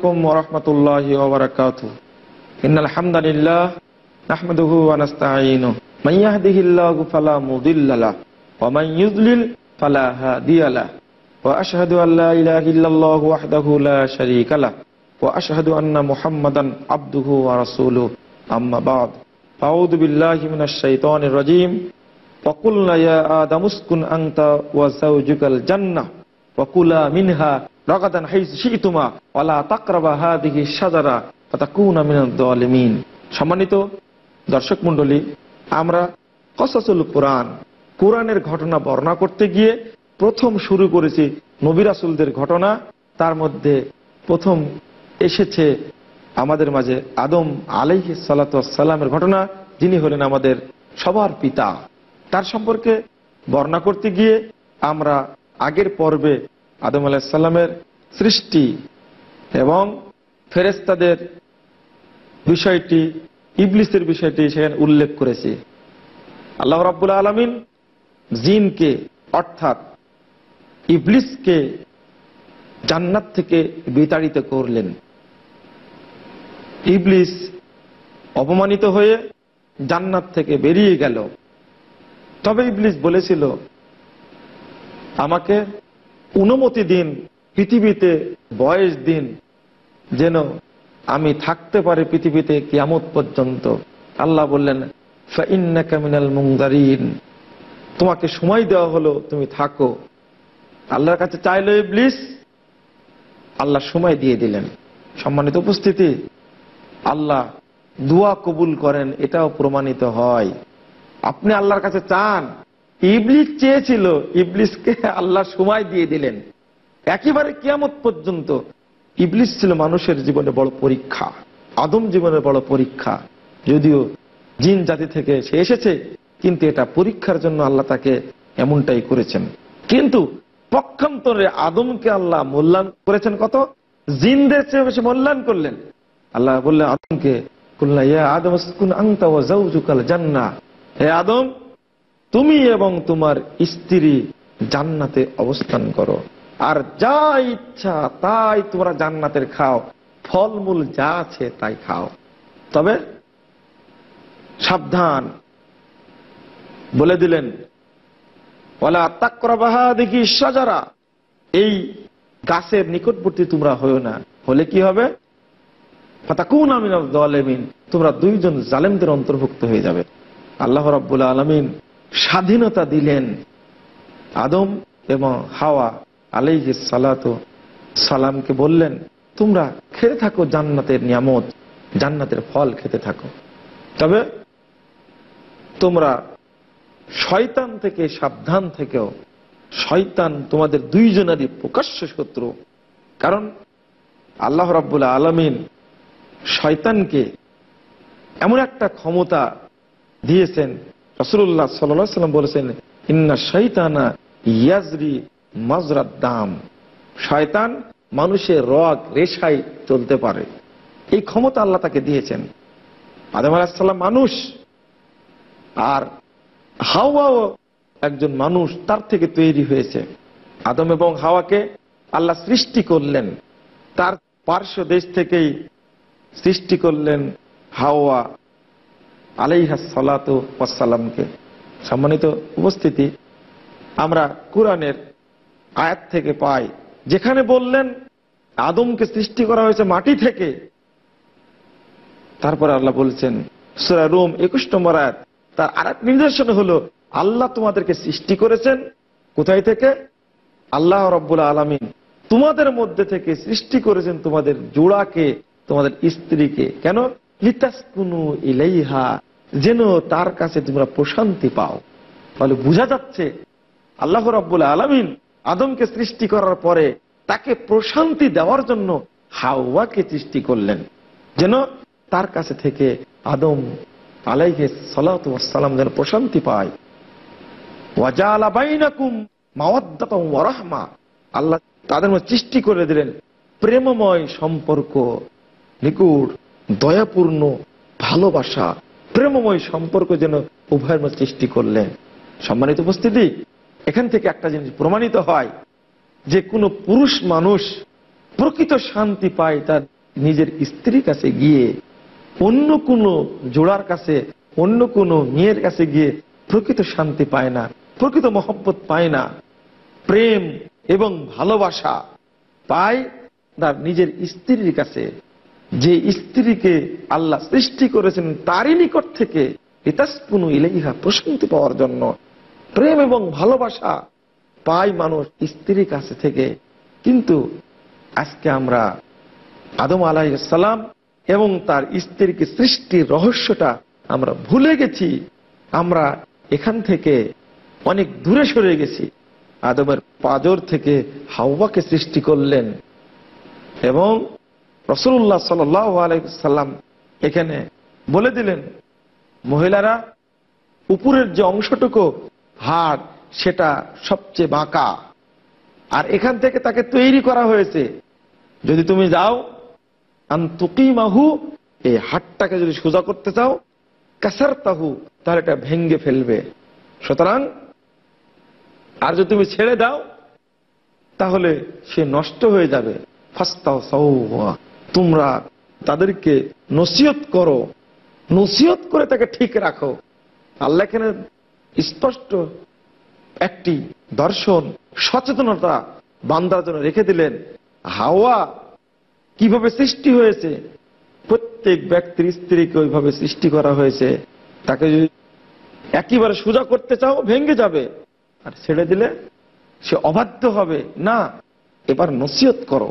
عليكم ورحمة الله وبركاته إن الحمد لله نحمده ونستعينه من يهده الله فلا مضل له ومن يضلل فلا هادي له وأشهد أن لا إله إلا الله وحده لا شريك له وأشهد أن محمدا عبده ورسوله أما بعد أعوذ بالله من الشيطان الرجيم وقلنا يا آدم اسكن أنت وزوجك الجنة وكلا منها সম্মানিত দর্শক মন্ডলী আমরা কসাসুল কোরআন কোরআনের ঘটনা বর্ণনা করতে গিয়ে প্রথম শুরু করেছি নবিরাসুলদের ঘটনা তার মধ্যে প্রথম এসেছে আমাদের মাঝে আদম আলাইহ সালাতামের ঘটনা যিনি হলেন আমাদের সবার পিতা তার সম্পর্কে বর্ণনা করতে গিয়ে আমরা আগের পর্বে আদম আলাহিসাল্লামের সৃষ্টি এবং ফেরেস্তাদের বিষয়টি ইবলিসের বিষয়টি সেখানে উল্লেখ করেছে আল্লাহ রাবুল আলমিন জিনকে অর্থাৎ ইবলিসকে জান্নাত থেকে বিতাড়িত করলেন ইবলিস অপমানিত হয়ে জান্নাত থেকে বেরিয়ে গেল তবে ইবলিস বলেছিল আমাকে অনুমতি দিন পৃথিবীতে বয়স দিন যেন আমি থাকতে পারি পৃথিবীতে কিয়ামত পর্যন্ত আল্লাহ বললেন তোমাকে সময় দেওয়া হলো তুমি থাকো আল্লাহর কাছে চাইলো ইবলিস আল্লাহ সময় দিয়ে দিলেন সম্মানিত উপস্থিতি আল্লাহ দোয়া কবুল করেন এটাও প্রমাণিত হয় আপনি আল্লাহর কাছে চান ইবলিস চেয়েছিল ইবলিসকে আল্লাহ সময় দিয়ে দিলেন একেবারে কিয়ামত পর্যন্ত ইবলিস ছিল মানুষের জীবনে বড় পরীক্ষা আদম জীবনে বড় পরীক্ষা যদিও জিন জাতি থেকে সে এসেছে কিন্তু এটা পরীক্ষার জন্য আল্লাহ তাকে এমনটাই করেছেন কিন্তু পক্ষান্তরে আদমকে আল্লাহ মূল্যায়ন করেছেন কত জিনদের চেয়ে বেশি মূল্যায়ন করলেন আল্লাহ বললেন আদমকে আদম আদম তুমি এবং তোমার স্ত্রী জান্নাতে অবস্থান করো আর যা ইচ্ছা তাই তোমরা জান্নাতের খাও ফলমূল যা আছে তাই খাও তবে সাবধান বলে দিলেন বলে তাকরবাহা দেখি সাজারা এই গাছের নিকটবর্তী তোমরা হয়েও না হলে কি হবে ফাতাকুন আমিন তোমরা দুইজন জালেমদের অন্তর্ভুক্ত হয়ে যাবে আল্লাহ রব্বুল আলমিন স্বাধীনতা দিলেন আদম এবং হাওয়া আলাইহি সালাত সালামকে বললেন তোমরা খেতে থাকো জান্নাতের নিয়ামত জান্নাতের ফল খেতে থাকো তবে তোমরা শয়তান থেকে সাবধান থেকেও শয়তান তোমাদের দুইজনারই প্রকাশ্য শত্রু কারণ আল্লাহ রাবুল আলমিন শয়তানকে এমন একটা ক্ষমতা দিয়েছেন রাসুল্লাহ সাল্লাহ সাল্লাম বলেছেন ইন্না শৈতানা ইয়াজরি মাজরাত দাম শয়তান মানুষের রগ রেশায় চলতে পারে এই ক্ষমতা আল্লাহ তাকে দিয়েছেন আদম আলাহিসাল্লাম মানুষ আর হাওয়াও একজন মানুষ তার থেকে তৈরি হয়েছে আদম এবং হাওয়াকে আল্লাহ সৃষ্টি করলেন তার পার্শ্ব দেশ থেকেই সৃষ্টি করলেন হাওয়া আলাইহাসলাতু সম্মানিত উপস্থিতি আমরা কোরআনের আয়াত থেকে পাই যেখানে বললেন আদমকে সৃষ্টি করা হয়েছে মাটি থেকে তারপর আল্লাহ বলছেন সুরা রোম একুশ নম্বর আয়াত তার আর এক নির্দেশন হলো আল্লাহ তোমাদেরকে সৃষ্টি করেছেন কোথায় থেকে আল্লাহ রব্বুল আলমিন তোমাদের মধ্যে থেকে সৃষ্টি করেছেন তোমাদের জোড়াকে তোমাদের স্ত্রীকে কেন যেন তার কাছে তোমরা প্রশান্তি পাও তাহলে বোঝা যাচ্ছে আল্লাহ রাব্বুল আলমিন আদমকে সৃষ্টি করার পরে তাকে প্রশান্তি দেওয়ার জন্য হাওয়াকে সৃষ্টি করলেন যেন তার কাছে থেকে আদম আলাইকে সালাম যেন প্রশান্তি পায় আল্লাহ তাদের মধ্যে সৃষ্টি করে দিলেন প্রেমময় সম্পর্ক নিকুড় দয়াপূর্ণ ভালোবাসা প্রেমময় সম্পর্ক যেন উভয়ের মধ্যে সৃষ্টি করলেন সম্মানিত উপস্থিতি এখান থেকে একটা জিনিস প্রমাণিত হয় যে কোনো পুরুষ মানুষ প্রকৃত শান্তি পায় তার নিজের স্ত্রীর কাছে গিয়ে অন্য কোনো জোড়ার কাছে অন্য কোনো মেয়ের কাছে গিয়ে প্রকৃত শান্তি পায় না প্রকৃত মহব্বত পায় না প্রেম এবং ভালোবাসা পায় তার নিজের স্ত্রীর কাছে যে স্ত্রীকে আল্লাহ সৃষ্টি করেছেন তারই নিকট থেকে ইতাসপুন ইলেহা প্রশান্তি পাওয়ার জন্য প্রেম এবং ভালোবাসা পায় মানুষ স্ত্রীর কাছে থেকে কিন্তু আজকে আমরা আদম সালাম এবং তার স্ত্রীকে সৃষ্টির রহস্যটা আমরা ভুলে গেছি আমরা এখান থেকে অনেক দূরে সরে গেছি আদমের পাজর থেকে হাওয়াকে সৃষ্টি করলেন এবং রসুল্লাহ আলাইসাল্লাম এখানে বলে দিলেন মহিলারা উপরের যে অংশটুকু হাড় সেটা সবচেয়ে বাঁকা আর এখান থেকে তাকে তৈরি করা হয়েছে যদি তুমি যাও মাহু এই হাটটাকে যদি সোজা করতে চাও কাসার তাহু তাহলে এটা ভেঙ্গে ফেলবে সুতরাং আর যদি তুমি ছেড়ে দাও তাহলে সে নষ্ট হয়ে যাবে ফাস্তাও সৌয়া তোমরা তাদেরকে নসিহত করো নসিহত করে তাকে ঠিক রাখো আল্লাহ এখানে স্পষ্ট একটি দর্শন সচেতনতা বান্দার জন্য রেখে দিলেন হাওয়া কিভাবে সৃষ্টি হয়েছে প্রত্যেক ব্যক্তির স্ত্রীকে ওইভাবে সৃষ্টি করা হয়েছে তাকে যদি একেবারে সোজা করতে চাও ভেঙে যাবে আর ছেড়ে দিলে সে অবাধ্য হবে না এবার নসিহত করো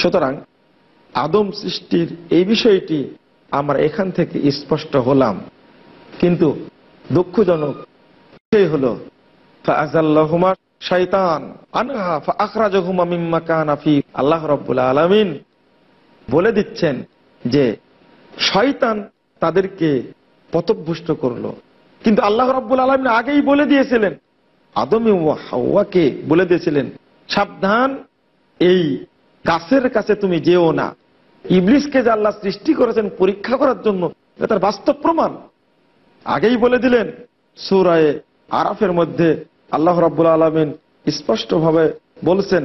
সুতরাং আদম সৃষ্টির এই বিষয়টি আমরা এখান থেকে স্পষ্ট হলাম কিন্তু দুঃখজনক সেই হলো শয়তান আনহা আল্লাহ আলামিন বলে দিচ্ছেন যে শয়তান তাদেরকে পথভ্রষ্ট করলো কিন্তু আল্লাহ রব্বুল আলামিন আগেই বলে দিয়েছিলেন আদম হাওয়াকে বলে দিয়েছিলেন সাবধান এই গাছের কাছে তুমি যেও না ইবলিশকে যে আল্লাহ সৃষ্টি করেছেন পরীক্ষা করার জন্য এটা তার বাস্তব প্রমাণ আগেই বলে দিলেন সুরায় আরাফের মধ্যে আল্লাহ রাবুল আলমিন স্পষ্টভাবে বলছেন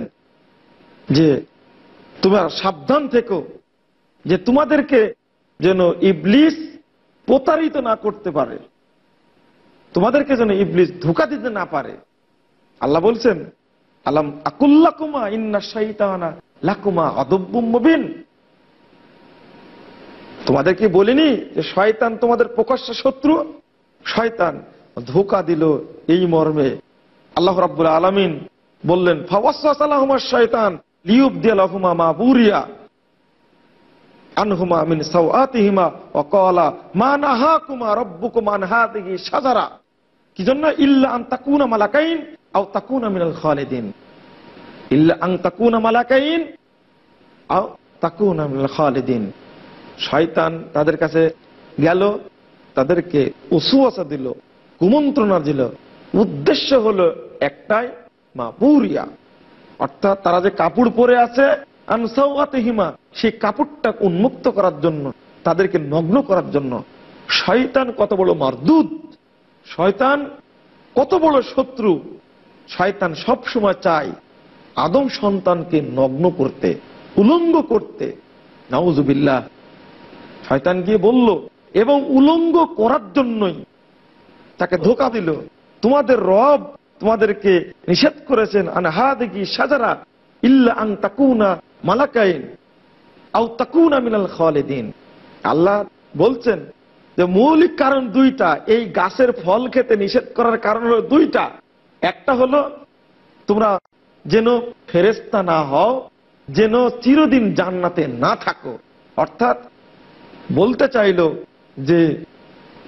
যে তোমার সাবধান থেকো যে তোমাদেরকে যেন ইবলিস প্রতারিত না করতে পারে তোমাদেরকে যেন ইবলিস ধোকা দিতে না পারে আল্লাহ বলছেন আলাম কুমা ইন্না শাহিতানা লাকুমা অদব্য তোমাদের কি বলিনি যে শয়তান তোমাদের প্রকাশ্য শত্রু শয়তান ধোকা দিল এই মর্মে আল্লাহ রাবুল আলমিন বললেন শয়তান মা বুরিয়া আনহুমা মিন মা নাহাকুমা রাব্বুকুম আন শাজারা কি জন্য ইল্লা আন তাকুনা মালাকাইন আও তাকুনা মিনাল খালিদিন ইল্লা আন তাকুনা মালাকাইন আও তাকুনা মিনাল খালিদিন শয়তান তাদের কাছে গেল তাদেরকে উসুয়াসা দিল কুমন্ত্রণা দিল উদ্দেশ্য হল একটাই মা পুরিয়া অর্থাৎ তারা যে কাপড় পরে আছে হিমা সেই কাপড়টা উন্মুক্ত করার জন্য তাদেরকে নগ্ন করার জন্য শয়তান কত বড় মারদুদ শয়তান কত বড় শত্রু শয়তান সবসময় চায় আদম সন্তানকে নগ্ন করতে উলঙ্গ করতে নাউজুবিল্লাহ শয়তান গিয়ে বলল এবং উলঙ্গ করার জন্যই তাকে ধোকা দিল তোমাদের রব তোমাদেরকে নিষেধ করেছেন আনহা দেখি সাজারা ইল্লা আং তাকুনা মালাকাইন আউ তাকুনা মিনাল খালেদিন আল্লাহ বলছেন যে মৌলিক কারণ দুইটা এই গাছের ফল খেতে নিষেধ করার কারণ হলো দুইটা একটা হলো তোমরা যেন ফেরেস্তা না হও যেন চিরদিন জান্নাতে না থাকো অর্থাৎ বলতে চাইল যে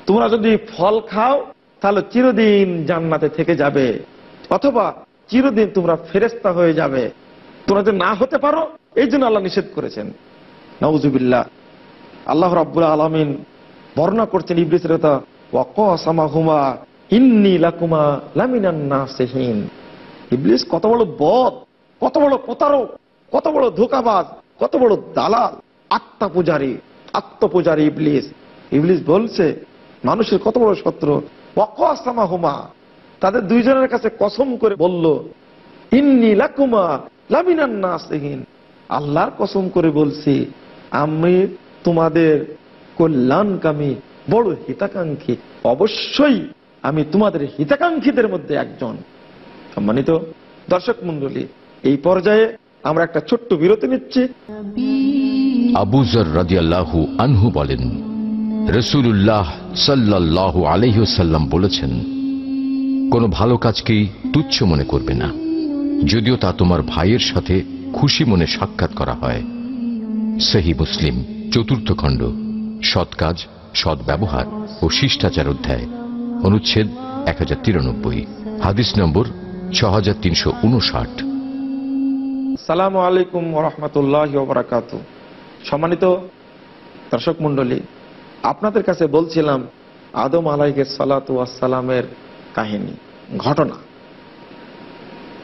তোমরা যদি ফল খাও তাহলে চিরদিন জান্নাতে থেকে যাবে অথবা চিরদিন তোমরা ফেরেস্তা হয়ে যাবে তোমরা যে না হতে পারো এই জন্য আল্লাহ নিষেধ করেছেন নজুবিল্লা আল্লাহ রাবুল আলমিন বর্ণনা করছেন ইবলিসেরতা ওয়াকমা হুমা ইন্নি লাকুমা না সেহীন ইবলিস কত বড় বদ কত বড় প্রতারক কত বড় ধোকাবাজ কত বড় দালাল আত্মা পূজারী আত্মপূজার ইবলিস ইবলিস বলছে মানুষের কত বড় শত্রু অকাসমা হুমা তাদের দুইজনের কাছে কসম করে বলল ইন্নি লাকুমা লামিনান্নাসহীন আল্লাহর কসম করে বলছি আমি তোমাদের কল্যাণকামী বড় হিতাকাঙ্ক্ষী অবশ্যই আমি তোমাদের হিতাকাঙ্ক্ষীদের মধ্যে একজন সম্মানিত দর্শক মন্ডলী এই পর্যায়ে আমরা একটা ছোট্ট বিরতি নিচ্ছি আবুজর রাদিয়াল্লাহু আনহু বলেন রসুল্লাহ সাল্লাহ আলহ্লাম বলেছেন কোনো ভালো কাজকেই তুচ্ছ মনে করবে না যদিও তা তোমার ভাইয়ের সাথে খুশি মনে সাক্ষাৎ করা হয় সেহি মুসলিম চতুর্থ খণ্ড সৎ কাজ সৎ ব্যবহার ও শিষ্টাচার অধ্যায় অনুচ্ছেদ এক হাজার তিরানব্বই হাদিস নম্বর ছ হাজার তিনশো উনষাট সালামু আলাইকুম রহমতুল্লাহ সম্মানিত দর্শক মন্ডলী আপনাদের কাছে বলছিলাম আদম আলাইকে সালাত সালামের কাহিনী ঘটনা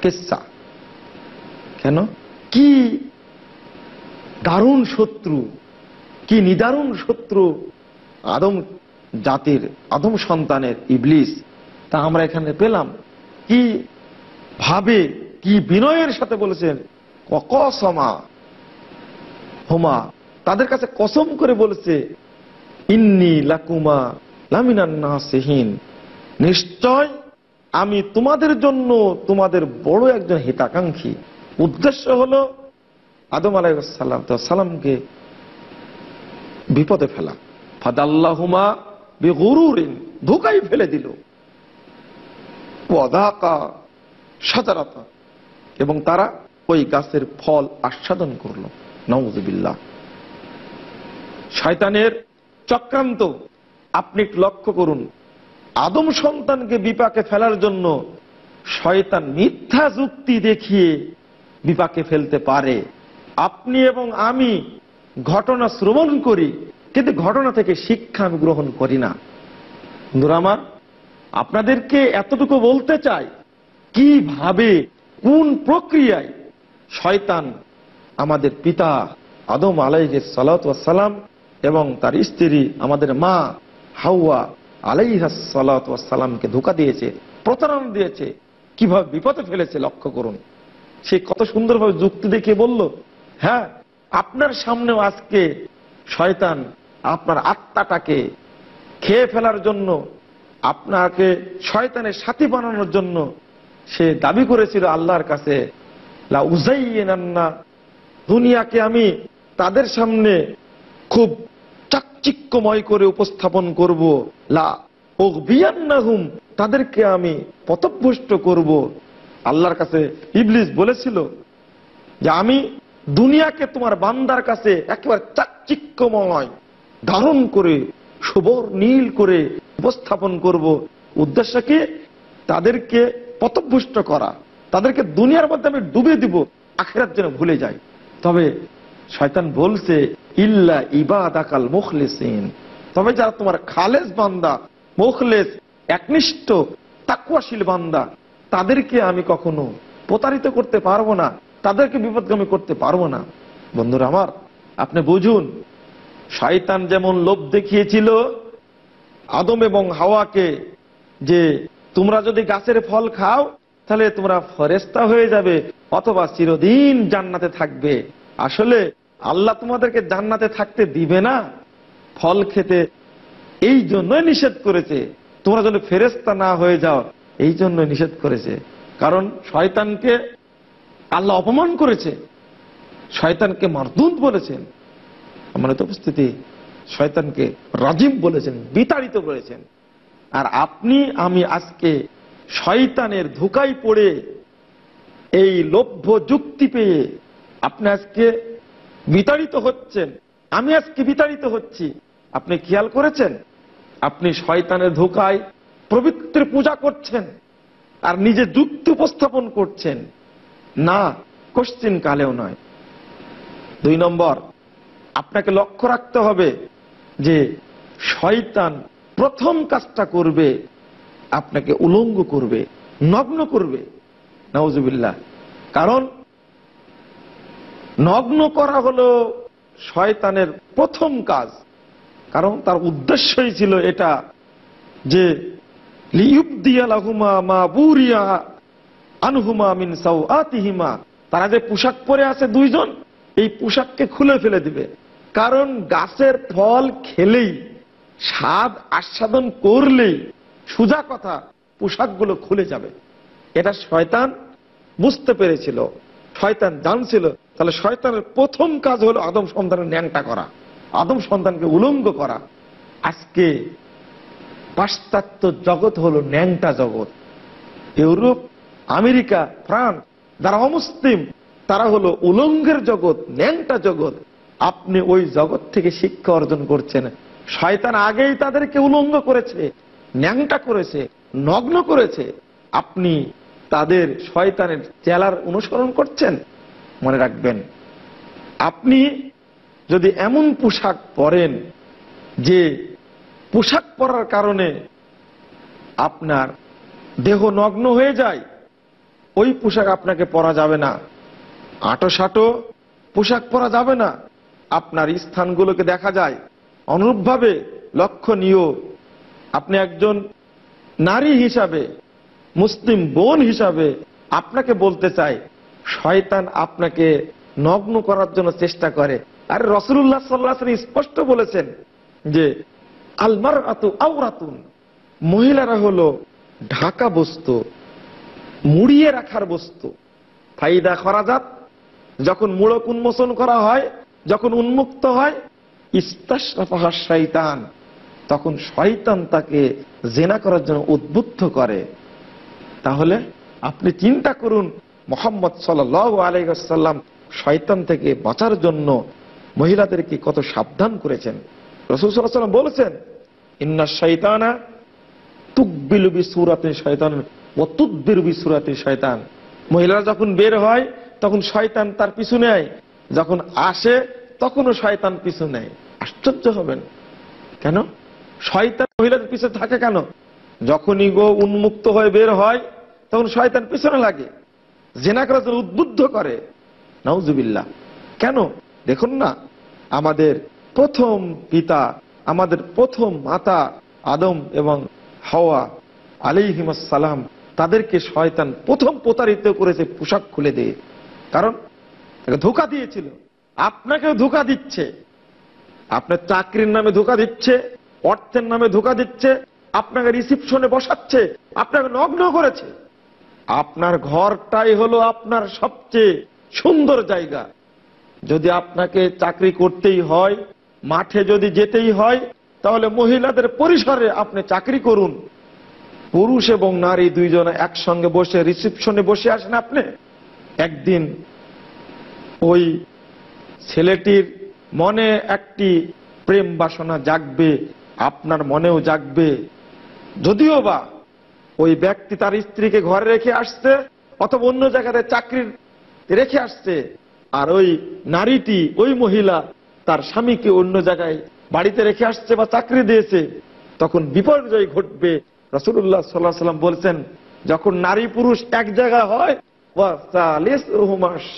কিসা কেন কি দারুণ শত্রু কি নিদারুণ শত্রু আদম জাতির আদম সন্তানের ইবলিস তা আমরা এখানে পেলাম কি ভাবে কি বিনয়ের সাথে বলেছেন কসমা হুমা তাদের কাছে কসম করে বলেছে ইন্নি লাকুমা লামিনান্নাহীন নিশ্চয় আমি তোমাদের জন্য তোমাদের বড় একজন হিতাকাঙ্ক্ষী উদ্দেশ্য হলো আদম আলাইসাল্লাম বিপদে ফেলা ফাদাল্লাহুমা বেগরুরিন ধোকাই ফেলে দিল পদাকা সাজারাতা এবং তারা ওই গাছের ফল আস্বাদন করলো নওয়াজবিল্লা শয়তানের চক্রান্ত আপনি লক্ষ্য করুন আদম সন্তানকে বিপাকে ফেলার জন্য শয়তান মিথ্যা যুক্তি দেখিয়ে বিপাকে ফেলতে পারে আপনি এবং আমি ঘটনা শ্রবণ করি কিন্তু ঘটনা থেকে শিক্ষা আমি গ্রহণ করি না আমার আপনাদেরকে এতটুকু বলতে চাই কিভাবে কোন প্রক্রিয়ায় শয়তান আমাদের পিতা আদম আলাইহ সালাম এবং তার স্ত্রী আমাদের মা হাওয়া সালামকে ধোকা দিয়েছে প্রতারণা দিয়েছে কিভাবে বিপদে ফেলেছে লক্ষ্য করুন সে কত সুন্দরভাবে যুক্তি দেখিয়ে বলল হ্যাঁ আপনার সামনেও আজকে শয়তান আপনার আত্মাটাকে খেয়ে ফেলার জন্য আপনাকে শয়তানের সাথী বানানোর জন্য সে দাবি করেছিল আল্লাহর কাছে লা উজাইয়া দুনিয়াকে আমি তাদের সামনে খুব চাকচিক্যময় করে উপস্থাপন করব লা তাদেরকে আমি পথভ্রষ্ট করব আল্লাহর কাছে ইবলিস বলেছিল যে আমি দুনিয়াকে তোমার বান্দার কাছে একেবারে চাকচিক্যময় ধারণ করে সুবর নীল করে উপস্থাপন করব উদ্দেশ্য কি তাদেরকে পথভ্রষ্ট করা তাদেরকে দুনিয়ার মধ্যে আমি ডুবে দিব আখেরার জন্য ভুলে যায় তবে শয়তান বলছে ইল্লা ইবাদ আকাল মুখলেসিন তবে যারা তোমার খালেস বান্দা মুখলেস একনিষ্ঠ তাকুয়াশীল বান্দা তাদেরকে আমি কখনো প্রতারিত করতে পারবো না তাদেরকে বিপদগামী করতে পারবো না বন্ধুরা আমার আপনি বুঝুন শয়তান যেমন লোভ দেখিয়েছিল আদম এবং হাওয়াকে যে তোমরা যদি গাছের ফল খাও তাহলে তোমরা ফরেস্তা হয়ে যাবে অথবা চিরদিন জান্নাতে থাকবে আসলে আল্লাহ তোমাদেরকে জান্নাতে থাকতে দিবে না ফল খেতে এই জন্যই নিষেধ করেছে তোমরা যদি ফেরেস্তা না হয়ে যাও এই জন্য নিষেধ করেছে কারণ শয়তানকে আল্লাহ অপমান করেছে শয়তানকে মারদুদ বলেছেন আমার তো উপস্থিতি শয়তানকে রাজিব বলেছেন বিতাড়িত করেছেন আর আপনি আমি আজকে শয়তানের ধোকায় পড়ে এই লভ্য যুক্তি পেয়ে আপনি আজকে বিতাড়িত হচ্ছেন আমি আজকে বিতাড়িত হচ্ছি আপনি খেয়াল করেছেন আপনি শয়তানের ধোকায় প্রবৃত্তির পূজা করছেন আর নিজে যুক্তি উপস্থাপন করছেন না কোশ্চিন কালেও নয় দুই নম্বর আপনাকে লক্ষ্য রাখতে হবে যে শয়তান প্রথম কাজটা করবে আপনাকে উলঙ্গ করবে নগ্ন করবে নওয়াজবিল্লাহ কারণ নগ্ন করা হলো শয়তানের প্রথম কাজ কারণ তার উদ্দেশ্যই ছিল এটা যে তারা যে পোশাক পরে আছে দুইজন এই পোশাককে খুলে ফেলে দিবে কারণ গাছের ফল খেলেই স্বাদ আস্বাদন করলেই সুজা কথা পোশাকগুলো খুলে যাবে এটা শয়তান বুঝতে পেরেছিল শয়তান জানছিল তাহলে শয়তানের প্রথম কাজ হলো আদম সন্তানের ন্যাংটা করা আদম সন্তানকে উলঙ্গ করা আজকে পাশ্চাত্য জগৎ হলো ন্যাংটা জগৎ ইউরোপ আমেরিকা ফ্রান্স যারা অমুসলিম তারা হলো উলঙ্গের জগৎ ন্যাংটা জগৎ আপনি ওই জগৎ থেকে শিক্ষা অর্জন করছেন শয়তান আগেই তাদেরকে উলঙ্গ করেছে ন্যাংটা করেছে নগ্ন করেছে আপনি তাদের শয়তানের চেলার অনুসরণ করছেন মনে রাখবেন আপনি যদি এমন পোশাক পরেন যে পোশাক পরার কারণে আপনার দেহ নগ্ন হয়ে যায় ওই পোশাক আপনাকে পরা যাবে না আটো সাটো পোশাক পরা যাবে না আপনার স্থানগুলোকে দেখা যায় অনুরূপভাবে লক্ষণীয় আপনি একজন নারী হিসাবে মুসলিম বোন হিসাবে আপনাকে বলতে চাই শয়তান আপনাকে নগ্ন করার জন্য চেষ্টা করে আর রসুল্লাহ সাল্লাহ স্পষ্ট বলেছেন যে আলমার আতু আউরাতুন মহিলারা হলো ঢাকা বস্তু মুড়িয়ে রাখার বস্তু ফাইদা যাক যখন মূলক উন্মোচন করা হয় যখন উন্মুক্ত হয় ইস্তাস শয়তান তখন শয়তান তাকে জেনা করার জন্য উদ্বুদ্ধ করে তাহলে আপনি চিন্তা করুন মোহাম্মদ সাল আলাইসাল্লাম শয়তান থেকে বাঁচার জন্য মহিলাদেরকে কত সাবধান করেছেন রসুল সাল্লাম বলেছেন ইন্না শৈতানা তুকবিলুবি সুরাতে শয়তান ও তুকবিলুবি সুরাতে শয়তান মহিলারা যখন বের হয় তখন শয়তান তার পিছু নেয় যখন আসে তখনও শয়তান পিছু নেয় আশ্চর্য হবেন কেন শয়তান মহিলাদের পিছনে থাকে কেন যখনই গো উন্মুক্ত হয়ে বের হয় তখন শয়তান পিছনে লাগে জেনা করার জন্য উদ্বুদ্ধ করে নাউজুবিল্লা কেন দেখুন না আমাদের প্রথম পিতা আমাদের প্রথম মাতা আদম এবং হাওয়া সালাম তাদেরকে শয়তান প্রথম প্রতারিত করেছে পোশাক খুলে দিয়ে কারণ ধোকা দিয়েছিল আপনাকেও ধোকা দিচ্ছে আপনার চাকরির নামে ধোকা দিচ্ছে অর্থের নামে ধোকা দিচ্ছে আপনাকে রিসিপশনে বসাচ্ছে আপনাকে নগ্ন করেছে আপনার ঘরটাই হলো আপনার সবচেয়ে সুন্দর জায়গা যদি আপনাকে চাকরি করতেই হয় মাঠে যদি যেতেই হয় তাহলে মহিলাদের পরিসরে আপনি চাকরি করুন পুরুষ এবং নারী দুইজনে একসঙ্গে বসে রিসিপশনে বসে আসেন আপনি একদিন ওই ছেলেটির মনে একটি প্রেম বাসনা জাগবে আপনার মনেও জাগবে যদিও বা ওই ব্যক্তি তার স্ত্রীকে ঘরে রেখে আসছে অথবা অন্য জায়গাতে চাকরির রেখে আসছে আর ওই নারীটি ওই মহিলা তার স্বামীকে অন্য জায়গায় বাড়িতে রেখে আসছে বা চাকরি দিয়েছে তখন বিপর্যয় ঘটবে রসুল্লাহ সাল্লাহ সাল্লাম বলছেন যখন নারী পুরুষ এক জায়গায় হয়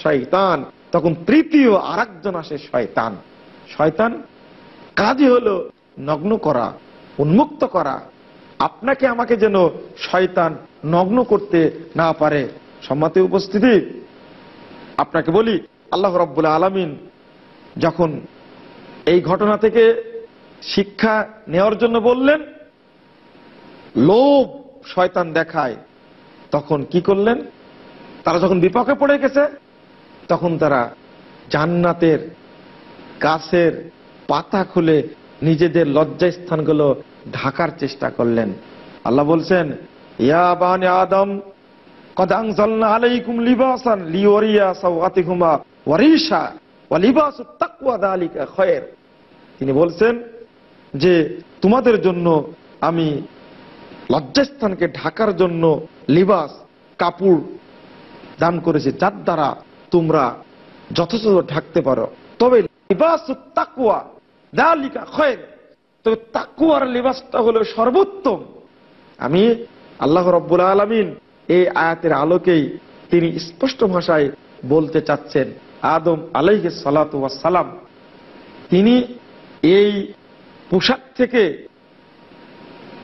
শয়তান তখন তৃতীয় আর আসে শয়তান শয়তান কাজই হলো নগ্ন করা উন্মুক্ত করা আপনাকে আমাকে যেন শয়তান নগ্ন করতে না পারে সম্মাতে উপস্থিতি আপনাকে বলি আল্লাহ রব্বুল আলমিন যখন এই ঘটনা থেকে শিক্ষা নেওয়ার জন্য বললেন লোভ শয়তান দেখায় তখন কি করলেন তারা যখন বিপক্ষে পড়ে গেছে তখন তারা জান্নাতের গাছের পাতা খুলে নিজেদের লজ্জা স্থানগুলো ঢাকার চেষ্টা করলেন আল্লাহ বলছেন ইয়া আদম আলাইকুম লিবাসান লিওরিয়া ওয়ারিশা ওয়া লিবাসু তাকওয়া যালিকা খায়র তিনি বলছেন যে তোমাদের জন্য আমি লজ্জাস্থানকে ঢাকার জন্য লিবাস কাপড় দান করেছি যার দ্বারা তোমরা যথাযথ ঢাকতে পারো তবে লিবাস তাকুয়া দালিকা খয়ের তবে তাকুয়ার লিবাসটা হলো সর্বোত্তম আমি আল্লাহ রব্বুল আলমিন এই আয়াতের আলোকেই তিনি স্পষ্ট ভাষায় বলতে চাচ্ছেন আদম আলাইহ সালাম তিনি এই পোশাক থেকে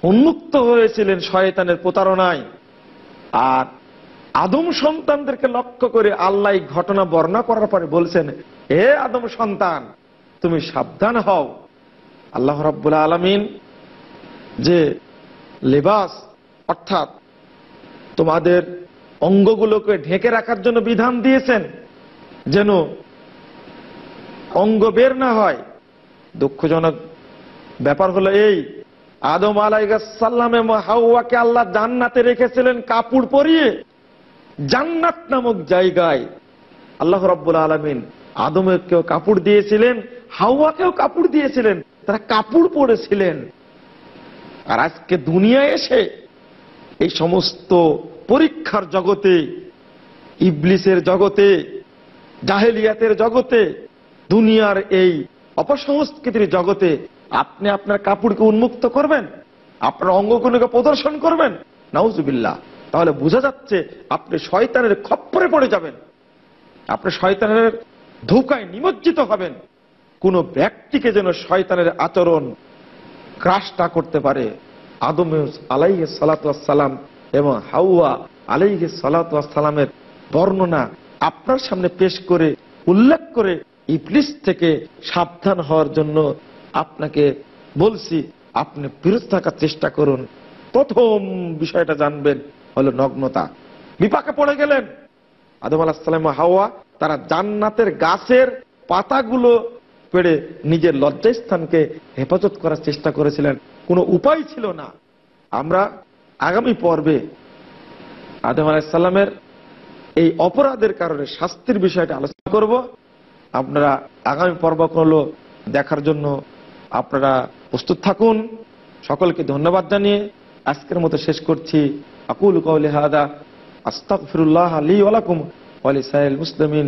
উন্মুক্ত হয়েছিলেন শয়তানের প্রতারণায় আর আদম সন্তানদেরকে লক্ষ্য করে আল্লাহ ঘটনা বর্ণনা করার পরে বলছেন হে আদম সন্তান তুমি সাবধান হও আল্লাহ রাব্বুল আলমিন যে লেবাস অর্থাৎ তোমাদের অঙ্গগুলোকে ঢেকে রাখার জন্য বিধান দিয়েছেন যেন অঙ্গ বের না হয় দুঃখজনক ব্যাপার হলো এই আদম আলাইসাল্লামে হাওয়াকে আল্লাহ জান্নাতে রেখেছিলেন কাপড় পরিয়ে জান্নাত নামক জায়গায় আল্লাহ রব্বুল আলমিন আদমের কেউ কাপড় দিয়েছিলেন হাওয়াকেও কাপড় দিয়েছিলেন তারা কাপড় পরেছিলেন আর আজকে দুনিয়া এসে এই সমস্ত পরীক্ষার জগতে ইবলিসের জগতে জাহেলিয়াতের জগতে দুনিয়ার এই অপসংস্কৃতির জগতে আপনি আপনার কাপড়কে উন্মুক্ত করবেন আপনার অঙ্গগুলোকে প্রদর্শন করবেন নাউজুবিল্লা তাহলে বোঝা যাচ্ছে আপনি শয়তানের খপ্পরে পড়ে যাবেন আপনি শয়তানের ধোকায় নিমজ্জিত হবেন কোনো ব্যক্তিকে যেন শয়তানের আচরণ ক্রাশটা করতে পারে আদম আলাইহ সালাতাম এবং হাউয়া আলাইহ সালাতামের বর্ণনা আপনার সামনে পেশ করে উল্লেখ করে ইবলিস থেকে সাবধান হওয়ার জন্য আপনাকে বলছি আপনি বিরত থাকার চেষ্টা করুন প্রথম বিষয়টা জানবেন হলো নগ্নতা বিপাকে পড়ে গেলেন আদম সালাম হাওয়া তারা জান্নাতের গাছের পাতাগুলো পেড়ে নিজের লজ্জাস্থানকে হেফাজত করার চেষ্টা করেছিলেন কোনো উপায় ছিল না আমরা আগামী পর্বে আদম আলাইসাল্লামের এই অপরাধের কারণে শাস্তির বিষয়টা আলোচনা করব আপনারা আগামী পর্ব দেখার জন্য আপনারা প্রস্তুত থাকুন সকলকে ধন্যবাদ জানিয়ে আজকের মতো শেষ করছি আকুল কৌলি হাদা আস্তাক ফিরুল্লাহ আলী ওয়ালাকুম ওয়ালি সাহেল মুসলিমিন